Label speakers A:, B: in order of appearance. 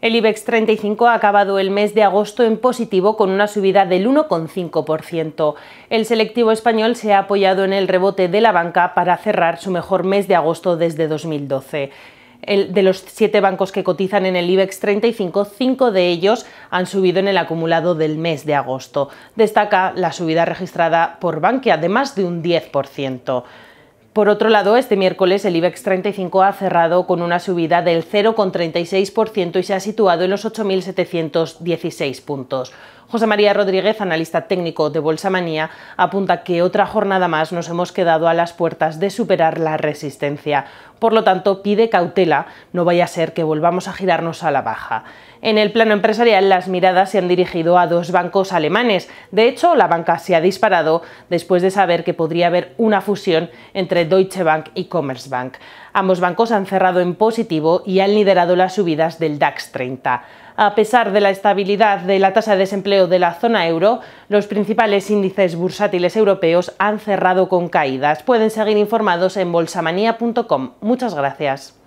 A: El IBEX 35 ha acabado el mes de agosto en positivo con una subida del 1,5%. El selectivo español se ha apoyado en el rebote de la banca para cerrar su mejor mes de agosto desde 2012. de los siete bancos que cotizan en el IBEX 35, cinco de ellos han subido en el acumulado del mes de agosto. Destaca la subida registrada por Bankia de más de un 10%. Por otro lado, este miércoles el IBEX 35 ha cerrado con una subida del 0,36% y se ha situado en los 8.716 puntos. José María Rodríguez, analista técnico de Bolsa Manía, apunta que otra jornada más nos hemos quedado a las puertas de superar la resistencia. Por lo tanto, pide cautela, no vaya a ser que volvamos a girarnos a la baja. En el plano empresarial, las miradas se han dirigido a dos bancos alemanes. De hecho, la banca se ha disparado después de saber que podría haber una fusión entre Deutsche Bank y Commerzbank. Ambos bancos han cerrado en positivo y han liderado las subidas del DAX 30. A pesar de la estabilidad de la tasa de desempleo de la zona euro, los principales índices bursátiles europeos han cerrado con caídas. Pueden seguir informados en bolsamanía.com. Muchas gracias.